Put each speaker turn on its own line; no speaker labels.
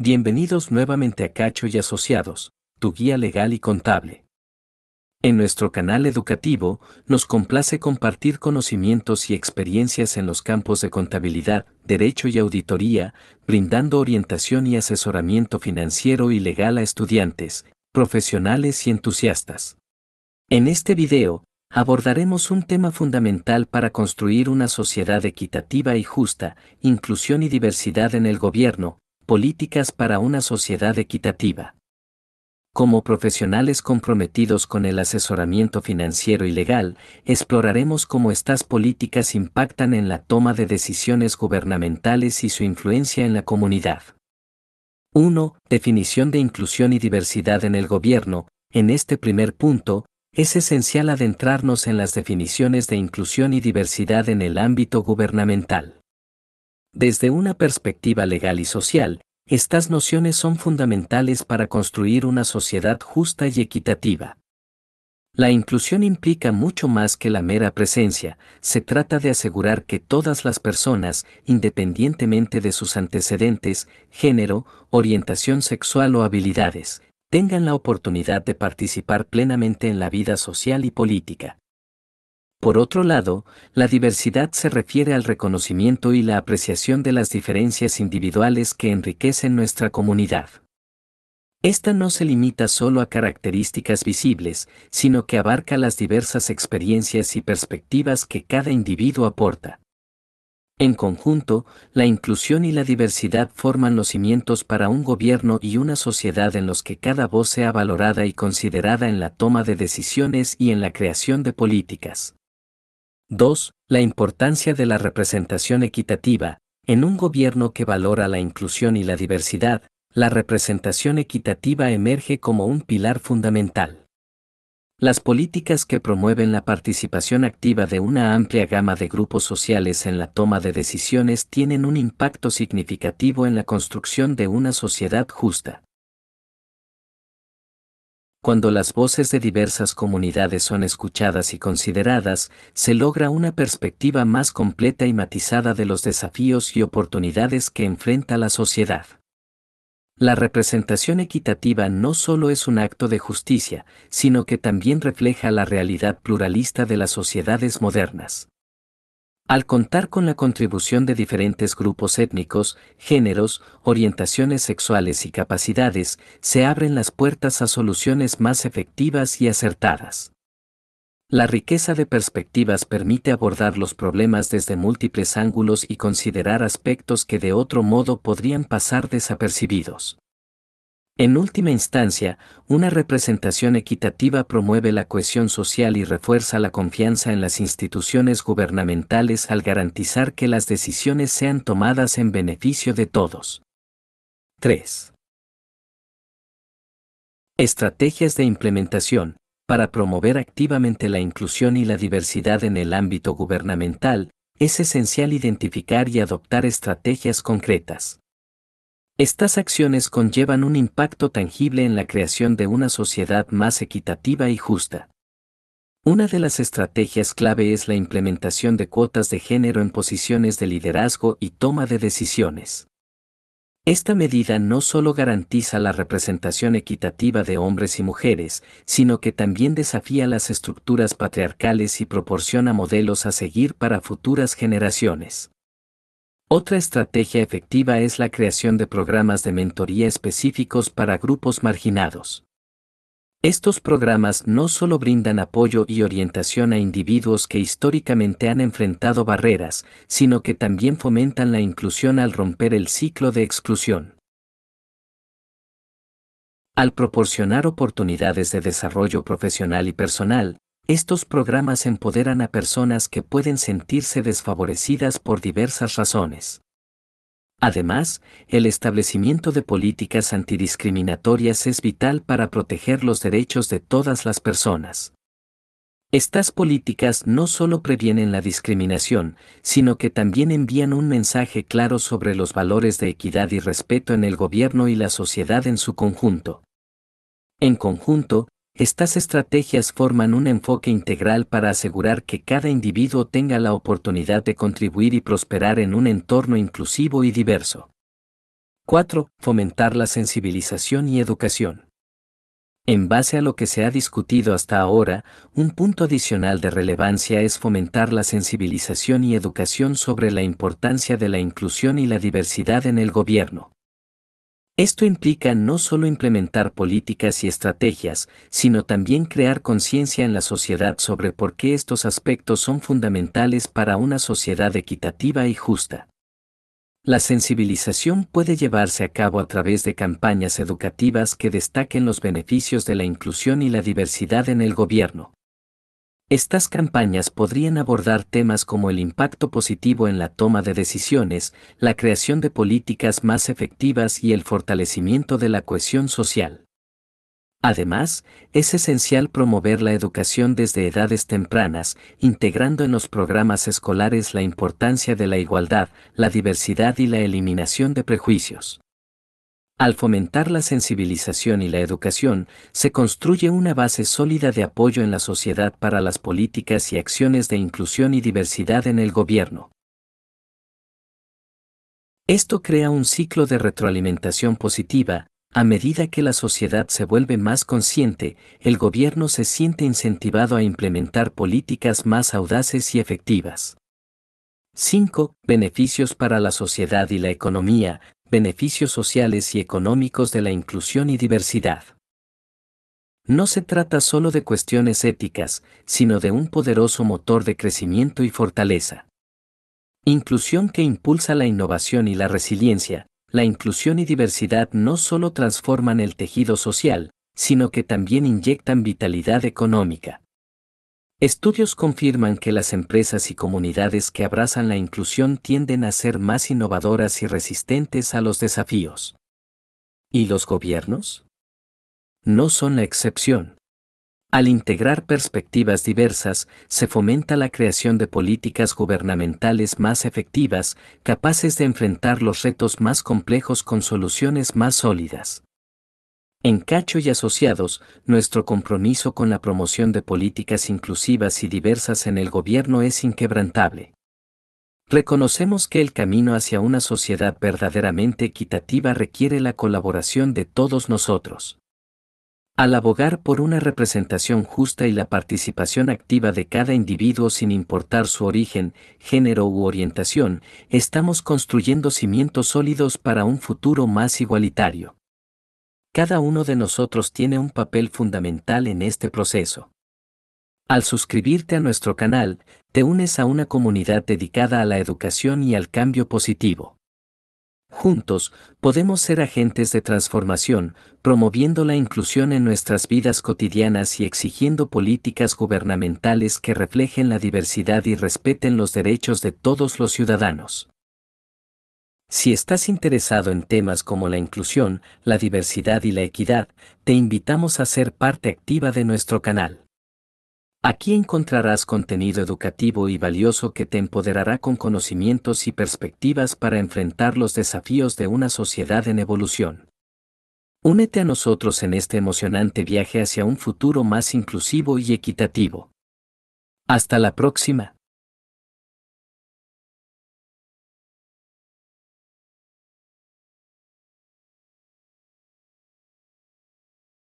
Bienvenidos nuevamente a Cacho y Asociados, tu guía legal y contable. En nuestro canal educativo, nos complace compartir conocimientos y experiencias en los campos de contabilidad, derecho y auditoría, brindando orientación y asesoramiento financiero y legal a estudiantes, profesionales y entusiastas. En este video, abordaremos un tema fundamental para construir una sociedad equitativa y justa, inclusión y diversidad en el gobierno, Políticas para una sociedad equitativa. Como profesionales comprometidos con el asesoramiento financiero y legal, exploraremos cómo estas políticas impactan en la toma de decisiones gubernamentales y su influencia en la comunidad. 1. Definición de inclusión y diversidad en el gobierno. En este primer punto, es esencial adentrarnos en las definiciones de inclusión y diversidad en el ámbito gubernamental. Desde una perspectiva legal y social, estas nociones son fundamentales para construir una sociedad justa y equitativa. La inclusión implica mucho más que la mera presencia, se trata de asegurar que todas las personas, independientemente de sus antecedentes, género, orientación sexual o habilidades, tengan la oportunidad de participar plenamente en la vida social y política. Por otro lado, la diversidad se refiere al reconocimiento y la apreciación de las diferencias individuales que enriquecen nuestra comunidad. Esta no se limita solo a características visibles, sino que abarca las diversas experiencias y perspectivas que cada individuo aporta. En conjunto, la inclusión y la diversidad forman los cimientos para un gobierno y una sociedad en los que cada voz sea valorada y considerada en la toma de decisiones y en la creación de políticas. 2. La importancia de la representación equitativa. En un gobierno que valora la inclusión y la diversidad, la representación equitativa emerge como un pilar fundamental. Las políticas que promueven la participación activa de una amplia gama de grupos sociales en la toma de decisiones tienen un impacto significativo en la construcción de una sociedad justa. Cuando las voces de diversas comunidades son escuchadas y consideradas, se logra una perspectiva más completa y matizada de los desafíos y oportunidades que enfrenta la sociedad. La representación equitativa no solo es un acto de justicia, sino que también refleja la realidad pluralista de las sociedades modernas. Al contar con la contribución de diferentes grupos étnicos, géneros, orientaciones sexuales y capacidades, se abren las puertas a soluciones más efectivas y acertadas. La riqueza de perspectivas permite abordar los problemas desde múltiples ángulos y considerar aspectos que de otro modo podrían pasar desapercibidos. En última instancia, una representación equitativa promueve la cohesión social y refuerza la confianza en las instituciones gubernamentales al garantizar que las decisiones sean tomadas en beneficio de todos. 3. Estrategias de implementación para promover activamente la inclusión y la diversidad en el ámbito gubernamental, es esencial identificar y adoptar estrategias concretas. Estas acciones conllevan un impacto tangible en la creación de una sociedad más equitativa y justa. Una de las estrategias clave es la implementación de cuotas de género en posiciones de liderazgo y toma de decisiones. Esta medida no solo garantiza la representación equitativa de hombres y mujeres, sino que también desafía las estructuras patriarcales y proporciona modelos a seguir para futuras generaciones. Otra estrategia efectiva es la creación de programas de mentoría específicos para grupos marginados. Estos programas no solo brindan apoyo y orientación a individuos que históricamente han enfrentado barreras, sino que también fomentan la inclusión al romper el ciclo de exclusión. Al proporcionar oportunidades de desarrollo profesional y personal, estos programas empoderan a personas que pueden sentirse desfavorecidas por diversas razones. Además, el establecimiento de políticas antidiscriminatorias es vital para proteger los derechos de todas las personas. Estas políticas no solo previenen la discriminación, sino que también envían un mensaje claro sobre los valores de equidad y respeto en el gobierno y la sociedad en su conjunto. En conjunto, estas estrategias forman un enfoque integral para asegurar que cada individuo tenga la oportunidad de contribuir y prosperar en un entorno inclusivo y diverso. 4. Fomentar la sensibilización y educación. En base a lo que se ha discutido hasta ahora, un punto adicional de relevancia es fomentar la sensibilización y educación sobre la importancia de la inclusión y la diversidad en el gobierno. Esto implica no solo implementar políticas y estrategias, sino también crear conciencia en la sociedad sobre por qué estos aspectos son fundamentales para una sociedad equitativa y justa. La sensibilización puede llevarse a cabo a través de campañas educativas que destaquen los beneficios de la inclusión y la diversidad en el gobierno. Estas campañas podrían abordar temas como el impacto positivo en la toma de decisiones, la creación de políticas más efectivas y el fortalecimiento de la cohesión social. Además, es esencial promover la educación desde edades tempranas, integrando en los programas escolares la importancia de la igualdad, la diversidad y la eliminación de prejuicios. Al fomentar la sensibilización y la educación, se construye una base sólida de apoyo en la sociedad para las políticas y acciones de inclusión y diversidad en el gobierno. Esto crea un ciclo de retroalimentación positiva, a medida que la sociedad se vuelve más consciente, el gobierno se siente incentivado a implementar políticas más audaces y efectivas. 5. Beneficios para la sociedad y la economía beneficios sociales y económicos de la inclusión y diversidad. No se trata solo de cuestiones éticas, sino de un poderoso motor de crecimiento y fortaleza. Inclusión que impulsa la innovación y la resiliencia, la inclusión y diversidad no solo transforman el tejido social, sino que también inyectan vitalidad económica. Estudios confirman que las empresas y comunidades que abrazan la inclusión tienden a ser más innovadoras y resistentes a los desafíos. ¿Y los gobiernos? No son la excepción. Al integrar perspectivas diversas, se fomenta la creación de políticas gubernamentales más efectivas, capaces de enfrentar los retos más complejos con soluciones más sólidas. En Cacho y Asociados, nuestro compromiso con la promoción de políticas inclusivas y diversas en el gobierno es inquebrantable. Reconocemos que el camino hacia una sociedad verdaderamente equitativa requiere la colaboración de todos nosotros. Al abogar por una representación justa y la participación activa de cada individuo sin importar su origen, género u orientación, estamos construyendo cimientos sólidos para un futuro más igualitario. Cada uno de nosotros tiene un papel fundamental en este proceso. Al suscribirte a nuestro canal, te unes a una comunidad dedicada a la educación y al cambio positivo. Juntos, podemos ser agentes de transformación, promoviendo la inclusión en nuestras vidas cotidianas y exigiendo políticas gubernamentales que reflejen la diversidad y respeten los derechos de todos los ciudadanos. Si estás interesado en temas como la inclusión, la diversidad y la equidad, te invitamos a ser parte activa de nuestro canal. Aquí encontrarás contenido educativo y valioso que te empoderará con conocimientos y perspectivas para enfrentar los desafíos de una sociedad en evolución. Únete a nosotros en este emocionante viaje hacia un futuro más inclusivo y equitativo. Hasta la próxima.